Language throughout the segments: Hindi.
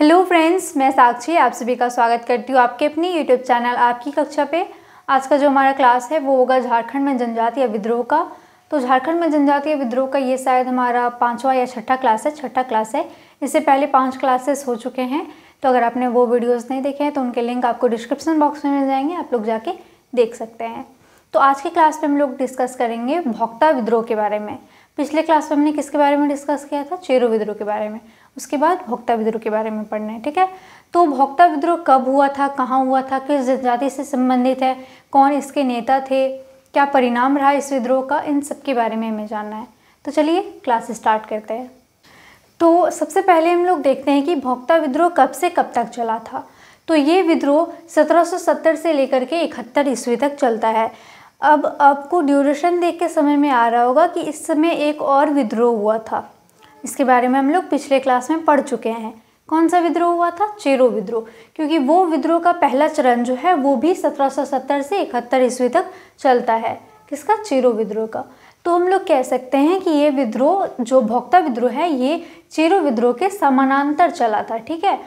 हेलो फ्रेंड्स मैं साक्षी आप सभी का स्वागत करती हूँ आपके अपने यूट्यूब चैनल आपकी कक्षा पे आज का जो हमारा क्लास है वो होगा झारखंड में जनजातीय विद्रोह का तो झारखंड में जनजातीय विद्रोह का ये शायद हमारा पाँचवा या छठा क्लास है छठा क्लास है इससे पहले पाँच क्लासेस हो चुके हैं तो अगर आपने वो वीडियोज़ नहीं देखे हैं तो उनके लिंक आपको डिस्क्रिप्सन बॉक्स में मिल जाएंगे आप लोग जाके देख सकते हैं तो आज के क्लास में हम लोग डिस्कस करेंगे भोक्ता विद्रोह के बारे में पिछले क्लास में हमने किसके बारे में डिस्कस किया था चेरो विद्रोह के बारे में उसके बाद भोक्ता विद्रोह के बारे में पढ़ना है ठीक है तो भोक्ता विद्रोह कब हुआ था कहाँ हुआ था किस जनजाति से संबंधित है कौन इसके नेता थे क्या परिणाम रहा इस विद्रोह का इन सब के बारे में हमें जानना है तो चलिए क्लास स्टार्ट करते हैं तो सबसे पहले हम लोग देखते हैं कि भोक्ता विद्रोह कब से कब तक चला था तो ये विद्रोह 1770 से लेकर के इकहत्तर ईस्वी तक चलता है अब आपको ड्यूरेशन देख के समय में आ रहा होगा कि इस समय एक और विद्रोह हुआ था इसके बारे में हम लोग पिछले क्लास में पढ़ चुके हैं कौन सा विद्रोह हुआ था चेरो विद्रोह क्योंकि वो विद्रोह का पहला चरण जो है वो भी 1770 से इकहत्तर ईस्वी तक चलता है किसका चेरो विद्रोह का तो हम लोग कह सकते हैं कि ये विद्रोह जो भोक्ता विद्रोह है ये चेरो विद्रोह के समानांतर चला था ठीक है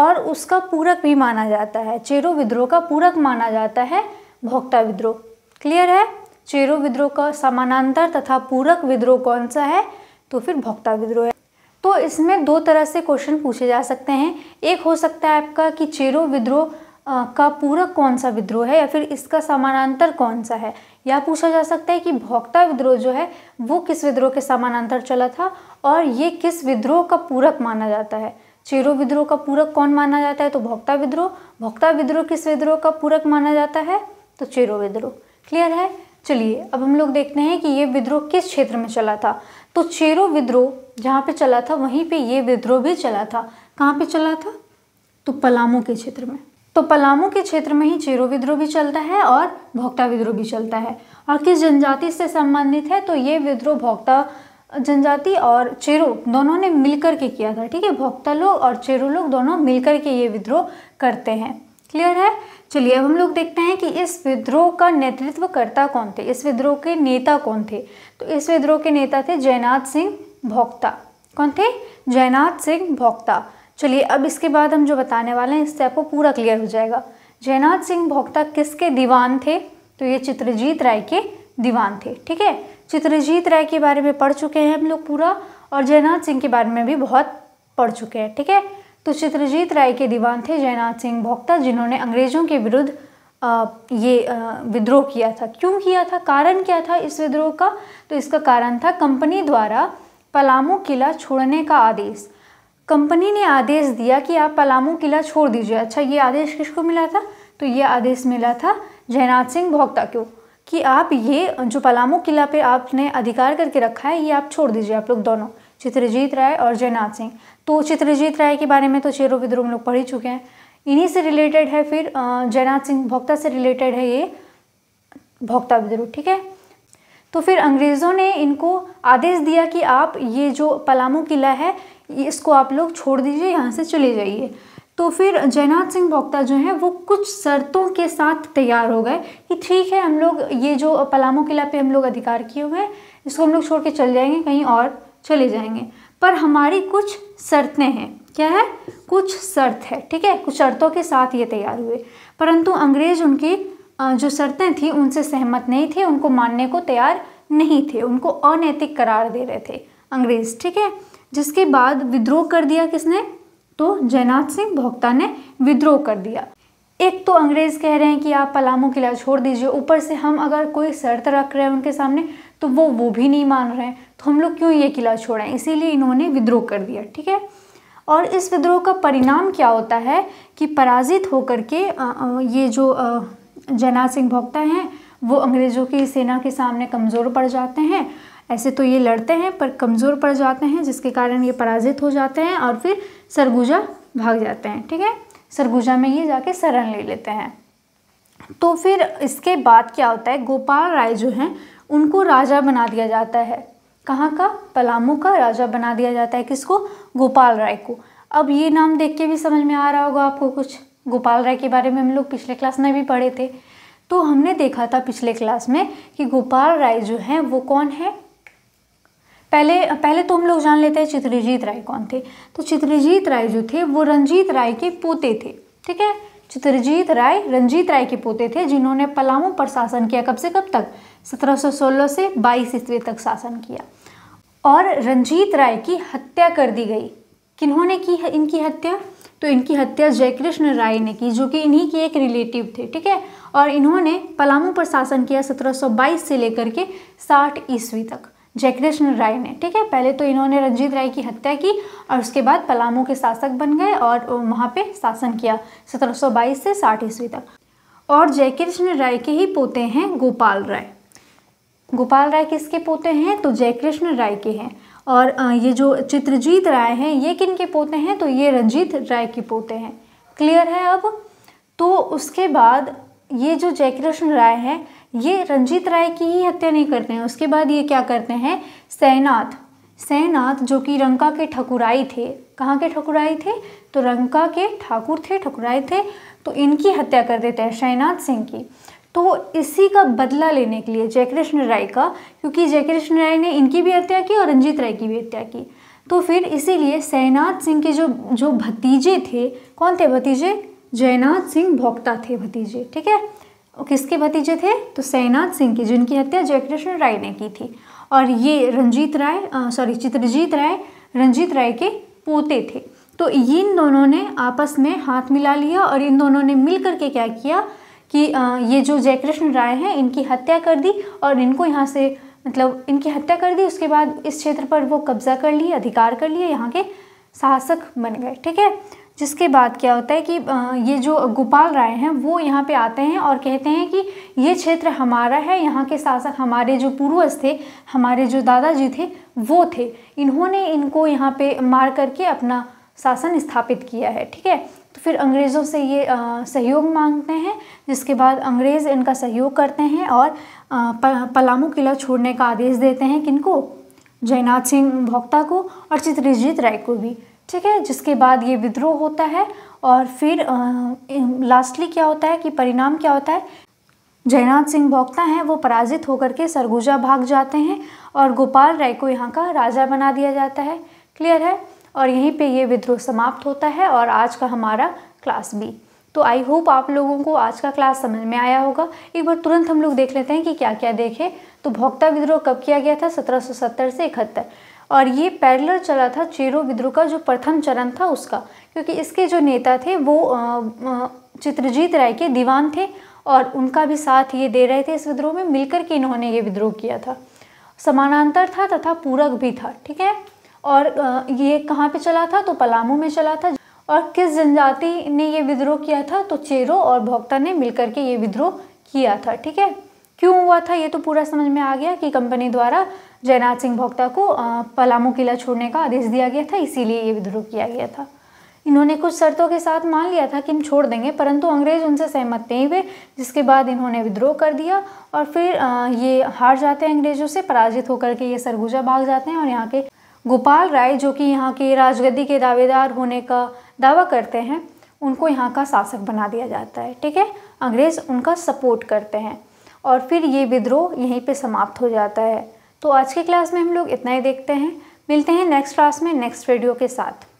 और उसका पूरक भी माना जाता है चेरो विद्रोह का पूरक माना जाता है भोक्ता विद्रोह क्लियर है चेरो विद्रोह का समानांतर तथा पूरक विद्रोह कौन सा है तो फिर भोक्ता विद्रोह है तो इसमें दो तरह से क्वेश्चन पूछे जा सकते हैं एक हो सकता है आपका कि चेरो विद्रोह का पूरक कौन सा विद्रोह है या फिर इसका समानांतर कौन सा है यह पूछा जा सकता है कि भोक्ता विद्रोह जो है वो किस विद्रोह के समानांतर चला था और ये किस विद्रोह का पूरक माना जाता है चेरो विद्रोह का पूरक कौन माना जाता है तो भोक्ता विद्रोह भोक्ता विद्रोह किस विद्रोह का पूरक माना जाता है तो चेरो विद्रोह क्लियर है चलिए अब हम लोग देखते हैं कि ये विद्रोह किस क्षेत्र में चला था तो चेरो विद्रोह जहाँ पे चला था वहीं पे ये विद्रोह भी चला था कहाँ पे चला था तो पलामू के क्षेत्र में तो पलामू के क्षेत्र में ही चेरो विद्रोह भी चलता है और भोक्ता विद्रोह भी चलता है और किस जनजाति से संबंधित है तो ये विद्रोह भोक्ता जनजाति और चेरो दोनों ने मिलकर के किया था ठीक है भोक्ता लोग और चेरो लोग दोनों मिलकर के ये विद्रोह करते हैं क्लियर है चलिए अब हम लोग देखते हैं कि इस विद्रोह का नेतृत्व करता कौन थे इस विद्रोह के नेता कौन थे तो इस विद्रोह के नेता थे जयनाथ सिंह भोक्ता कौन थे जयनाथ सिंह भोक्ता चलिए अब इसके बाद हम जो बताने वाले हैं इससे आपको पूरा क्लियर हो जाएगा जयनाथ सिंह भोक्ता किसके दीवान थे तो ये चित्रजीत राय के दीवान थे ठीक है चित्रजीत राय के बारे में पढ़ चुके हैं हम लोग पूरा और जयनाथ सिंह के बारे में भी बहुत पढ़ चुके हैं ठीक है थीके? तो चित्रजीत राय के दीवान थे जयनाथ सिंह भोक्ता जिन्होंने अंग्रेज़ों के विरुद्ध ये विद्रोह किया था क्यों किया था कारण क्या था इस विद्रोह का तो इसका कारण था कंपनी द्वारा पलामू किला छोड़ने का आदेश कंपनी ने आदेश दिया कि आप पलामू किला छोड़ दीजिए अच्छा ये आदेश किसको मिला था तो ये आदेश मिला था जयनाथ सिंह भोक्ता को कि आप ये जो पलामू किला पे आपने अधिकार करके रखा है ये आप छोड़ दीजिए आप लोग दोनों चित्रजीत राय और जयनाथ सिंह तो चित्रजीत राय के बारे में तो चेरो विद्रोह लोग पढ़ ही चुके हैं इन्हीं से रिलेटेड है फिर जयनाथ सिंह भोक्ता से रिलेटेड है ये भोक्ता विद्रोह ठीक है तो फिर अंग्रेज़ों ने इनको आदेश दिया कि आप ये जो पलामू किला है इसको आप लोग छोड़ दीजिए यहाँ से चले जाइए तो फिर जयनाथ सिंह भोक्ता जो हैं वो कुछ शर्तों के साथ तैयार हो गए कि ठीक है हम लोग ये जो पलामू किला पे हम लोग अधिकार किए हुए हैं इसको हम लोग छोड़ के चल जाएंगे कहीं और चले जाएंगे पर हमारी कुछ शर्तें हैं क्या है कुछ शर्त है ठीक है कुछ शर्तों के साथ ये तैयार हुए परंतु अंग्रेज उनकी जो शर्तें थी उनसे सहमत नहीं थे उनको मानने को तैयार नहीं थे उनको अनैतिक करार दे रहे थे अंग्रेज ठीक है जिसके बाद विद्रोह कर दिया किसने तो जयनाथ सिंह भोक्ता ने विद्रोह कर दिया एक तो अंग्रेज़ कह रहे हैं कि आप पलामू किला छोड़ दीजिए ऊपर से हम अगर कोई शर्त रख रहे हैं उनके सामने तो वो वो भी नहीं मान रहे हैं तो हम लोग क्यों ये किला छोड़ें इसीलिए इन्होंने विद्रोह कर दिया ठीक है और इस विद्रोह का परिणाम क्या होता है कि पराजित होकर के ये जो जना सिंह भोक्ता हैं वो अंग्रेज़ों की सेना के सामने कमज़ोर पड़ जाते हैं ऐसे तो ये लड़ते हैं पर कमज़ोर पड़ जाते हैं जिसके कारण ये पराजित हो जाते हैं और फिर सरगुजा भाग जाते हैं ठीक है सरगुजा में ये जाके शरण ले लेते हैं तो फिर इसके बाद क्या होता है गोपाल राय जो हैं उनको राजा बना दिया जाता है कहाँ का पलामू का राजा बना दिया जाता है किसको गोपाल राय को अब ये नाम देख के भी समझ में आ रहा होगा आपको कुछ गोपाल राय के बारे में हम लोग पिछले क्लास में भी पढ़े थे तो हमने देखा था पिछले क्लास में कि गोपाल राय जो हैं वो कौन है पहले पहले तो हम लोग जान लेते हैं चित्रजीत राय कौन थे तो चित्रजीत राय जो थे वो रंजीत राय के पोते थे ठीक है चित्रजीत राय रंजीत राय के पोते थे जिन्होंने पलामू पर शासन किया कब से कब तक 1716 से 22 ईस्वी तक शासन किया और रंजीत राय की हत्या कर दी गई किन्होंने की इनकी हत्या तो इनकी हत्या जयकृष्ण राय ने की जो कि इन्हीं के एक रिलेटिव थे ठीक है और इन्होंने पलामू पर शासन किया 1722 से लेकर के 60 ईस्वी तक जयकृष्ण राय ने ठीक है पहले तो इन्होंने रंजीत राय की हत्या की और उसके बाद पलामू के शासक बन गए और वहाँ पे शासन किया 1722 से 60 ईस्वी तक और जयकृष्ण राय के ही पोते हैं गोपाल राय गोपाल राय किसके पोते हैं तो जयकृष्ण राय के हैं और ये जो चित्रजीत राय हैं ये किन के पोते हैं तो ये रंजीत राय के पोते हैं क्लियर है अब तो उसके बाद ये जो जयकृष्ण राय हैं ये रंजीत राय की ही हत्या नहीं करते हैं उसके बाद ये क्या करते हैं सैनाथ सैनाथ जो कि रंका के ठकुराई थे कहाँ के ठकुराई थे तो रंका के ठाकुर थे ठकुराई थे तो इनकी हत्या कर देते हैं शैनाथ सिंह की तो इसी का बदला लेने के लिए जयकृष्ण राय का क्योंकि जयकृष्ण राय ने इनकी भी हत्या की और रंजीत राय की भी हत्या की तो फिर इसीलिए सैनाथ सिंह के जो जो भतीजे थे कौन थे भतीजे जयनाथ सिंह भोक्ता थे भतीजे ठीक है किसके भतीजे थे तो सैनाथ सिंह के जिनकी हत्या जयकृष्ण राय ने की थी और ये रंजीत राय सॉरी चित्रजीत राय रंजीत राय के पोते थे तो इन दोनों ने आपस में हाथ मिला लिया और इन दोनों ने मिल करके क्या किया कि ये जो जयकृष्ण राय हैं इनकी हत्या कर दी और इनको यहाँ से मतलब इनकी हत्या कर दी उसके बाद इस क्षेत्र पर वो कब्जा कर लिए अधिकार कर लिए यहाँ के शासक बन गए ठीक है जिसके बाद क्या होता है कि ये जो गोपाल राय हैं वो यहाँ पे आते हैं और कहते हैं कि ये क्षेत्र हमारा है यहाँ के शासक हमारे जो पूर्वज थे हमारे जो दादाजी थे वो थे इन्होंने इनको यहाँ पे मार करके अपना शासन स्थापित किया है ठीक है तो फिर अंग्रेज़ों से ये आ, सहयोग मांगते हैं जिसके बाद अंग्रेज़ इनका सहयोग करते हैं और आ, प, पलामू किला छोड़ने का आदेश देते हैं किनको जयनाथ सिंह भोक्ता को और चित्रजीत राय को भी ठीक है जिसके बाद ये विद्रोह होता है और फिर लास्टली क्या होता है कि परिणाम क्या होता है जयनाथ सिंह भोक्ता हैं वो पराजित होकर के सरगुजा भाग जाते हैं और गोपाल राय को यहाँ का राजा बना दिया जाता है क्लियर है और यहीं पे ये विद्रोह समाप्त होता है और आज का हमारा क्लास भी तो आई होप आप लोगों को आज का क्लास समझ में आया होगा एक बार तुरंत हम लोग देख लेते हैं कि क्या क्या देखें तो भोक्ता विद्रोह कब किया गया था सत्रह से इकहत्तर और ये पैरलर चला था चेरो विद्रोह का जो प्रथम चरण था उसका क्योंकि इसके जो नेता थे वो चित्रजीत राय के दीवान थे और उनका भी साथ ये दे रहे थे इस विद्रोह में मिलकर के इन्होंने ये विद्रोह किया था समानांतर था तथा पूरक भी था ठीक है और ये कहाँ पे चला था तो पलामू में चला था और किस जनजाति ने ये विद्रोह किया था तो चेरो और भोक्ता ने मिलकर के ये विद्रोह किया था ठीक है क्यों हुआ था ये तो पूरा समझ में आ गया कि कंपनी द्वारा जयनाथ सिंह भोक्ता को पलामू किला छोड़ने का आदेश दिया गया था इसीलिए ये विद्रोह किया गया था इन्होंने कुछ शर्तों के साथ मान लिया था कि हम छोड़ देंगे परंतु अंग्रेज उनसे सहमत नहीं हुए जिसके बाद इन्होंने विद्रोह कर दिया और फिर ये हार जाते हैं अंग्रेजों से पराजित होकर के ये सरगुजा भाग जाते हैं और यहाँ के गोपाल राय जो कि यहाँ के राजगद्दी के दावेदार होने का दावा करते हैं उनको यहाँ का शासक बना दिया जाता है ठीक है अंग्रेज़ उनका सपोर्ट करते हैं और फिर ये विद्रोह यहीं पे समाप्त हो जाता है तो आज की क्लास में हम लोग इतना ही देखते हैं मिलते हैं नेक्स्ट क्लास में नेक्स्ट वीडियो के साथ